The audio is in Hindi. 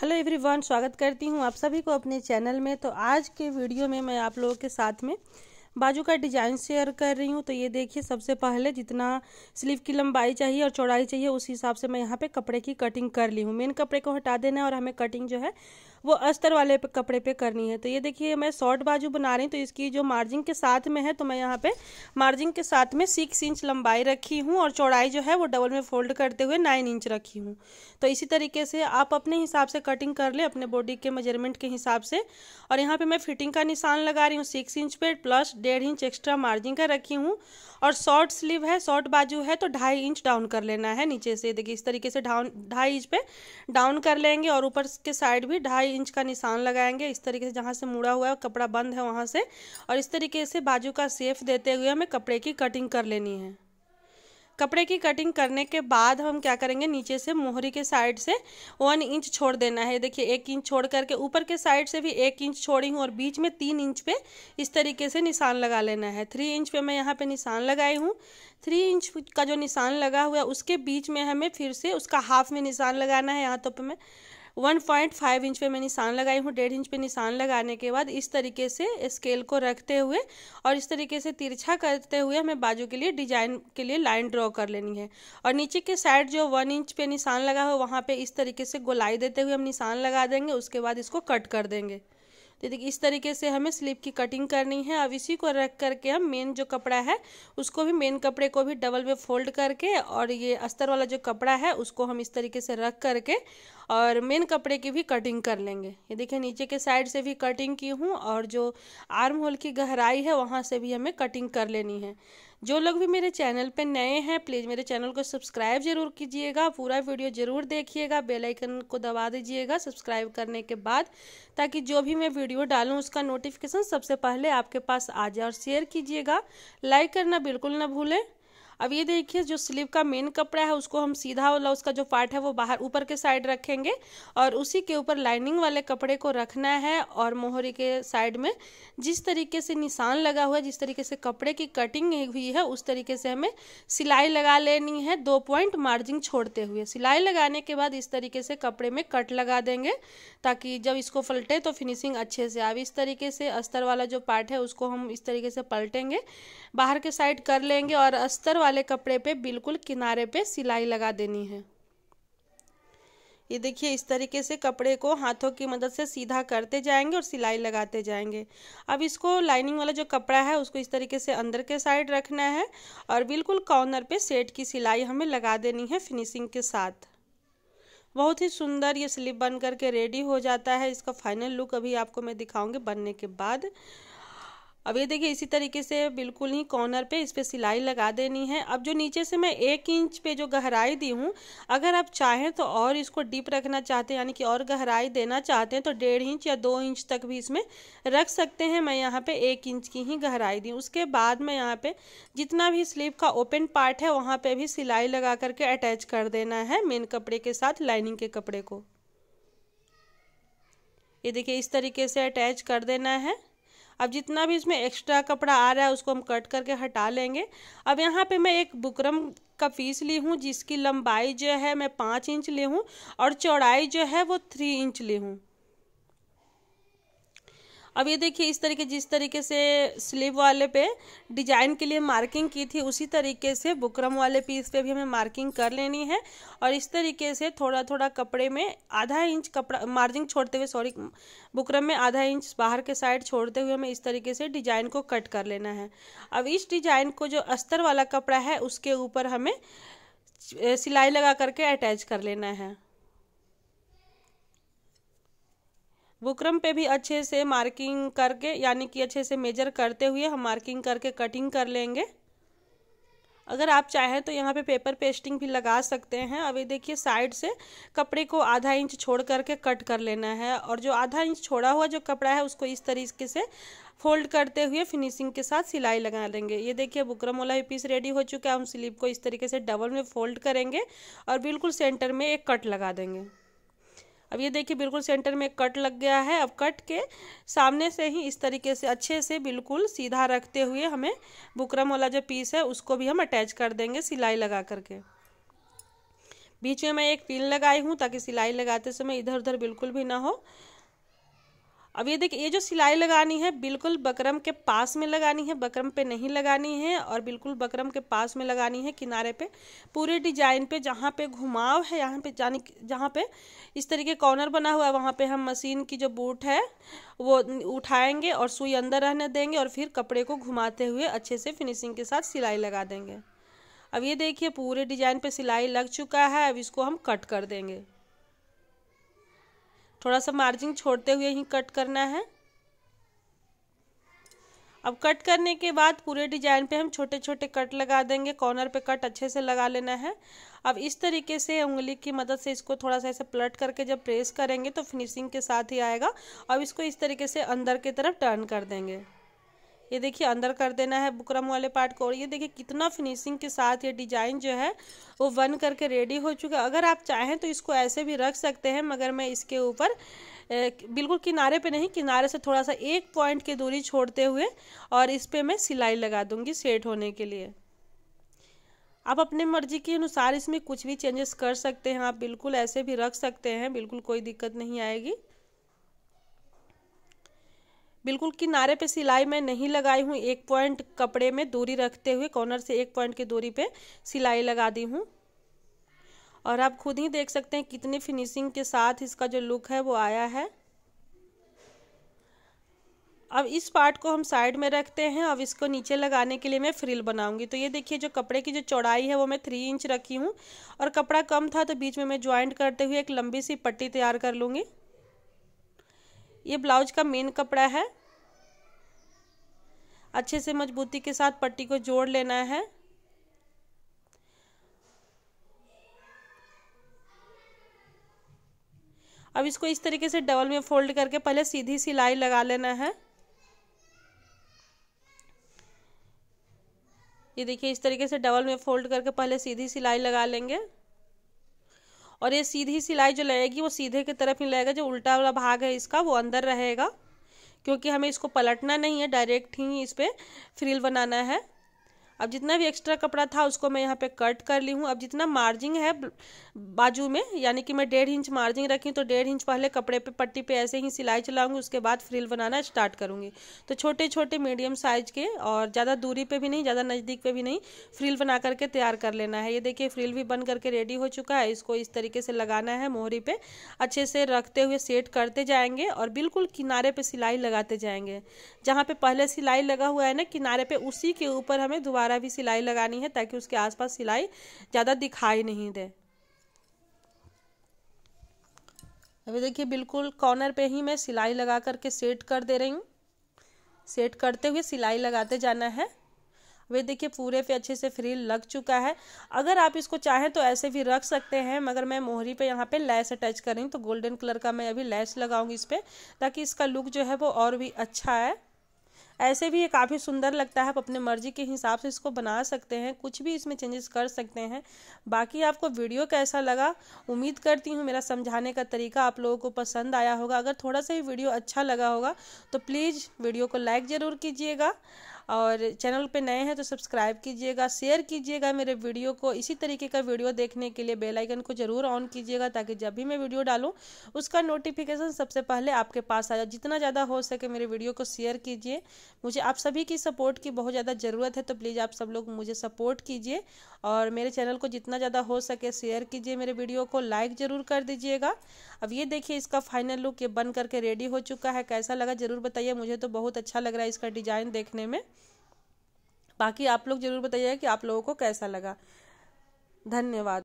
हेलो एवरीवन स्वागत करती हूँ आप सभी को अपने चैनल में तो आज के वीडियो में मैं आप लोगों के साथ में बाजू का डिजाइन शेयर कर रही हूँ तो ये देखिए सबसे पहले जितना स्लीव की लंबाई चाहिए और चौड़ाई चाहिए उस हिसाब से मैं यहाँ पे कपड़े की कटिंग कर ली हूँ मेन कपड़े को हटा देना है और हमें कटिंग जो है वो अस्तर वाले पे कपड़े पे करनी है तो ये देखिए मैं शॉर्ट बाजू बना रही हूँ तो इसकी जो मार्जिन के साथ में है तो मैं यहाँ पे मार्जिन के साथ में सिक्स इंच लंबाई रखी हूँ और चौड़ाई जो है वो डबल में फोल्ड करते हुए नाइन इंच रखी हूँ तो इसी तरीके से आप अपने हिसाब से कटिंग कर लें अपने बॉडी के मेजरमेंट के हिसाब से और यहाँ पर मैं फिटिंग का निशान लगा रही हूँ सिक्स इंच पे प्लस डेढ़ इंच एक्स्ट्रा मार्जिन का रखी हूँ और शॉर्ट स्लीव है शॉर्ट बाजू है तो ढाई इंच डाउन कर लेना है नीचे से देखिए इस तरीके से डाउन ढाई इंच पे डाउन कर लेंगे और ऊपर के साइड भी ढाई इंच का निशान लगाएंगे इस तरीके से जहाँ से मुड़ा हुआ है कपड़ा बंद है वहाँ से और इस तरीके से बाजू का सेफ देते हुए हमें कपड़े की कटिंग कर लेनी है कपड़े की कटिंग करने के बाद हम क्या करेंगे नीचे से मोहरी के साइड से वन इंच छोड़ देना है देखिए एक इंच छोड़ करके ऊपर के साइड से भी एक इंच छोड़ी हूँ और बीच में तीन इंच पे इस तरीके से निशान लगा लेना है थ्री इंच पे मैं यहाँ पे निशान लगाई हूँ थ्री इंच का जो निशान लगा हुआ है उसके बीच में हमें फिर से उसका हाफ में निशान लगाना है यहाँ तो पे मैं वन पॉइंट फाइव इंच पे मैं निशान लगाई हूँ डेढ़ इंच पे निशान लगाने के बाद इस तरीके से स्केल को रखते हुए और इस तरीके से तिरछा करते हुए हमें बाजू के लिए डिजाइन के लिए लाइन ड्रॉ कर लेनी है और नीचे के साइड जो वन इंच पे निशान लगा हो वहाँ पे इस तरीके से गोलाई देते हुए हम निशान लगा देंगे उसके बाद इसको कट कर देंगे तो देखिए इस तरीके से हमें स्लीप की कटिंग करनी है अब इसी को रख करके हम मेन जो कपड़ा है उसको भी मेन कपड़े को भी डबल में फोल्ड करके और ये अस्तर वाला जो कपड़ा है उसको हम इस तरीके से रख करके और मेन कपड़े की भी कटिंग कर लेंगे ये देखिए नीचे के साइड से भी कटिंग की हूँ और जो आर्म होल की गहराई है वहाँ से भी हमें कटिंग कर लेनी है जो लोग भी मेरे चैनल पे नए हैं प्लीज़ मेरे चैनल को सब्सक्राइब जरूर कीजिएगा पूरा वीडियो ज़रूर देखिएगा बेल आइकन को दबा दीजिएगा सब्सक्राइब करने के बाद ताकि जो भी मैं वीडियो डालूँ उसका नोटिफिकेशन सबसे पहले आपके पास आ जाए और शेयर कीजिएगा लाइक करना बिल्कुल ना भूलें अब ये देखिए जो स्लीव का मेन कपड़ा है उसको हम सीधा वाला उसका जो पार्ट है वो बाहर ऊपर के साइड रखेंगे और उसी के ऊपर लाइनिंग वाले कपड़े को रखना है और मोहरी के साइड में जिस तरीके से निशान लगा हुआ है जिस तरीके से कपड़े की कटिंग हुई है उस तरीके से हमें सिलाई लगा लेनी है दो पॉइंट मार्जिन छोड़ते हुए सिलाई लगाने के बाद इस तरीके से कपड़े में कट लगा देंगे ताकि जब इसको पलटे तो फिनिशिंग अच्छे से आए इस तरीके से अस्तर वाला जो पार्ट है उसको हम इस तरीके से पलटेंगे बाहर के साइड कर लेंगे और अस्तर वाले कपड़े पे बिल्कुल किनारे पे सिलाई लगा देनी है ये देखिए इस तरीके से कपड़े को हाथों की मदद से सीधा करते जाएंगे और सिलाई लगाते जाएंगे अब इसको लाइनिंग वाला जो कपड़ा है उसको इस तरीके से अंदर के साइड रखना है और बिल्कुल कॉर्नर पे सेट की सिलाई हमें लगा देनी है फिनिशिंग के साथ बहुत ही सुंदर ये स्लीप बन करके रेडी हो जाता है इसका फाइनल लुक अभी आपको मैं दिखाऊंगी बनने के बाद अब ये देखिए इसी तरीके से बिल्कुल ही कॉर्नर पे इस पर सिलाई लगा देनी है अब जो नीचे से मैं एक इंच पे जो गहराई दी हूँ अगर आप चाहें तो और इसको डीप रखना चाहते हैं यानी कि और गहराई देना चाहते हैं तो डेढ़ इंच या दो इंच तक भी इसमें रख सकते हैं मैं यहाँ पे एक इंच की ही गहराई दी उसके बाद मैं यहाँ पर जितना भी स्लीव का ओपन पार्ट है वहाँ पर भी सिलाई लगा करके अटैच कर देना है मेन कपड़े के साथ लाइनिंग के कपड़े को ये देखिए इस तरीके से अटैच कर देना है अब जितना भी इसमें एक्स्ट्रा कपड़ा आ रहा है उसको हम कट करके हटा लेंगे अब यहाँ पे मैं एक बुकरम का पीस ली हूँ जिसकी लंबाई जो है मैं पाँच इंच ली हूँ और चौड़ाई जो है वो थ्री इंच ली हूँ अब ये देखिए इस तरीके जिस तरीके से स्लीव वाले पे डिजाइन के लिए मार्किंग की थी उसी तरीके से बुकरम वाले पीस पे भी हमें मार्किंग कर लेनी है और इस तरीके से थोड़ा थोड़ा कपड़े में आधा इंच कपड़ा मार्जिंग छोड़ते हुए सॉरी बुकरम में आधा इंच बाहर के साइड छोड़ते हुए हमें इस तरीके से डिजाइन को कट कर लेना है अब इस डिजाइन को जो अस्तर वाला कपड़ा है उसके ऊपर हमें सिलाई लगा करके अटैच कर लेना है बुकरम पे भी अच्छे से मार्किंग करके यानी कि अच्छे से मेजर करते हुए हम मार्किंग करके कटिंग कर लेंगे अगर आप चाहें तो यहाँ पे पेपर पेस्टिंग भी लगा सकते हैं अभी देखिए साइड से कपड़े को आधा इंच छोड़ करके कट कर लेना है और जो आधा इंच छोड़ा हुआ जो कपड़ा है उसको इस तरीके से फोल्ड करते हुए फिनिशिंग के साथ सिलाई लगा लेंगे ये देखिए बुकरम वाला पीस रेडी हो चुका है हम स्लीव को इस तरीके से डबल में फोल्ड करेंगे और बिल्कुल सेंटर में एक कट लगा देंगे अब ये देखिए बिल्कुल सेंटर में कट लग गया है अब कट के सामने से ही इस तरीके से अच्छे से बिल्कुल सीधा रखते हुए हमें बुकरम वाला जो पीस है उसको भी हम अटैच कर देंगे सिलाई लगा करके बीच में मैं एक पिन लगाई हूँ ताकि सिलाई लगाते समय इधर उधर बिल्कुल भी ना हो अब ये देखिए ये जो सिलाई लगानी है बिल्कुल बकरम के पास में लगानी है बकरम पे नहीं लगानी है और बिल्कुल बकरम के पास में लगानी है किनारे पे पूरे डिजाइन पे जहाँ पे घुमाव है यहाँ पे जाने जहाँ पे इस तरीके कॉर्नर बना हुआ है वहाँ पे हम मशीन की जो बूट है वो उठाएंगे और सुई अंदर रहने देंगे और फिर कपड़े को घुमाते हुए अच्छे से फिनिशिंग के साथ सिलाई लगा देंगे अब ये देखिए पूरे डिजाइन पर सिलाई लग चुका है अब इसको हम कट कर देंगे थोड़ा सा मार्जिन छोड़ते हुए ही कट करना है अब कट करने के बाद पूरे डिजाइन पे हम छोटे छोटे कट लगा देंगे कॉर्नर पे कट अच्छे से लगा लेना है अब इस तरीके से उंगली की मदद से इसको थोड़ा सा ऐसे प्लट करके जब प्रेस करेंगे तो फिनिशिंग के साथ ही आएगा अब इसको इस तरीके से अंदर की तरफ टर्न कर देंगे ये देखिए अंदर कर देना है बुकरम वाले पार्ट को और ये देखिए कितना फिनिशिंग के साथ ये डिजाइन जो है वो बन करके रेडी हो चुका है अगर आप चाहें तो इसको ऐसे भी रख सकते हैं मगर मैं इसके ऊपर बिल्कुल किनारे पे नहीं किनारे से थोड़ा सा एक पॉइंट की दूरी छोड़ते हुए और इस पर मैं सिलाई लगा दूँगी सेट होने के लिए आप अपने मर्जी के अनुसार इसमें कुछ भी चेंजेस कर सकते हैं आप बिल्कुल ऐसे भी रख सकते हैं बिल्कुल कोई दिक्कत नहीं आएगी बिल्कुल किनारे पे सिलाई मैं नहीं लगाई हूँ एक पॉइंट कपड़े में दूरी रखते हुए कॉर्नर से एक पॉइंट की दूरी पे सिलाई लगा दी हूँ और आप खुद ही देख सकते हैं कितनी फिनिशिंग के साथ इसका जो लुक है वो आया है अब इस पार्ट को हम साइड में रखते हैं अब इसको नीचे लगाने के लिए मैं फ्रिल बनाऊंगी तो ये देखिए जो कपड़े की जो चौड़ाई है वो मैं थ्री इंच रखी हूँ और कपड़ा कम था तो बीच में मैं ज्वाइंट करते हुए एक लंबी सी पट्टी तैयार कर लूँगी ये ब्लाउज का मेन कपड़ा है अच्छे से मजबूती के साथ पट्टी को जोड़ लेना है अब इसको इस तरीके से डबल में फोल्ड करके पहले सीधी सिलाई लगा लेना है ये देखिए इस तरीके से डबल में फोल्ड करके पहले सीधी सिलाई लगा लेंगे और ये सीधी सिलाई जो लगेगी वो सीधे की तरफ ही लगेगा जो उल्टा वाला भाग है इसका वो अंदर रहेगा क्योंकि हमें इसको पलटना नहीं है डायरेक्ट ही इस पर फ्रिल बनाना है अब जितना भी एक्स्ट्रा कपड़ा था उसको मैं यहाँ पे कट कर ली हूँ अब जितना मार्जिंग है बाजू में यानी कि मैं डेढ़ इंच मार्जिंग रखी तो डेढ़ इंच पहले कपड़े पे पट्टी पे ऐसे ही सिलाई चलाऊंगी उसके बाद फ्रिल बनाना स्टार्ट करूँगी तो छोटे छोटे मीडियम साइज के और ज़्यादा दूरी पर भी नहीं ज़्यादा नज़दीक पर भी नहीं फ्रिल बना करके तैयार कर लेना है ये देखिए फ्रिल भी बन करके रेडी हो चुका है इसको इस तरीके से लगाना है मोहरी पे अच्छे से रखते हुए सेट करते जाएंगे और बिल्कुल किनारे पे सिलाई लगाते जाएंगे जहाँ पे पहले सिलाई लगा हुआ है ना किनारे पे उसी के ऊपर हमें दोबारा तरह भी सिलाई लगानी है ताकि उसके आसपास सिलाई ज़्यादा दिखाई नहीं दे अभी देखिए बिल्कुल कॉर्नर पे ही मैं सिलाई लगा करके सेट कर दे रही हूँ सेट करते हुए सिलाई लगाते जाना है वे देखिए पूरे पे अच्छे से फ्री लग चुका है अगर आप इसको चाहें तो ऐसे भी रख सकते हैं मगर मैं मोहरी पे यहाँ पे लैस अटैच कर रही हूँ तो गोल्डन कलर का मैं अभी लैस लगाऊंगी इस पर ताकि इसका लुक जो है वो और भी अच्छा है ऐसे भी ये काफ़ी सुंदर लगता है आप अपने मर्जी के हिसाब से इसको बना सकते हैं कुछ भी इसमें चेंजेस कर सकते हैं बाकी आपको वीडियो कैसा लगा उम्मीद करती हूँ मेरा समझाने का तरीका आप लोगों को पसंद आया होगा अगर थोड़ा सा ही वीडियो अच्छा लगा होगा तो प्लीज़ वीडियो को लाइक ज़रूर कीजिएगा और चैनल पे नए हैं तो सब्सक्राइब कीजिएगा शेयर कीजिएगा मेरे वीडियो को इसी तरीके का वीडियो देखने के लिए बेल आइकन को जरूर ऑन कीजिएगा ताकि जब भी मैं वीडियो डालूँ उसका नोटिफिकेशन सबसे पहले आपके पास आ जाए जितना ज़्यादा हो सके मेरे वीडियो को शेयर कीजिए मुझे आप सभी की सपोर्ट की बहुत ज़्यादा ज़रूरत है तो प्लीज़ आप सब लोग मुझे सपोर्ट कीजिए और मेरे चैनल को जितना ज़्यादा हो सके शेयर कीजिए मेरे वीडियो को लाइक ज़रूर कर दीजिएगा अब ये देखिए इसका फाइनल लुक ये बन करके रेडी हो चुका है कैसा लगा ज़रूर बताइए मुझे तो बहुत अच्छा लग रहा है इसका डिज़ाइन देखने में बाकी आप लोग जरूर बताइएगा कि आप लोगों को कैसा लगा धन्यवाद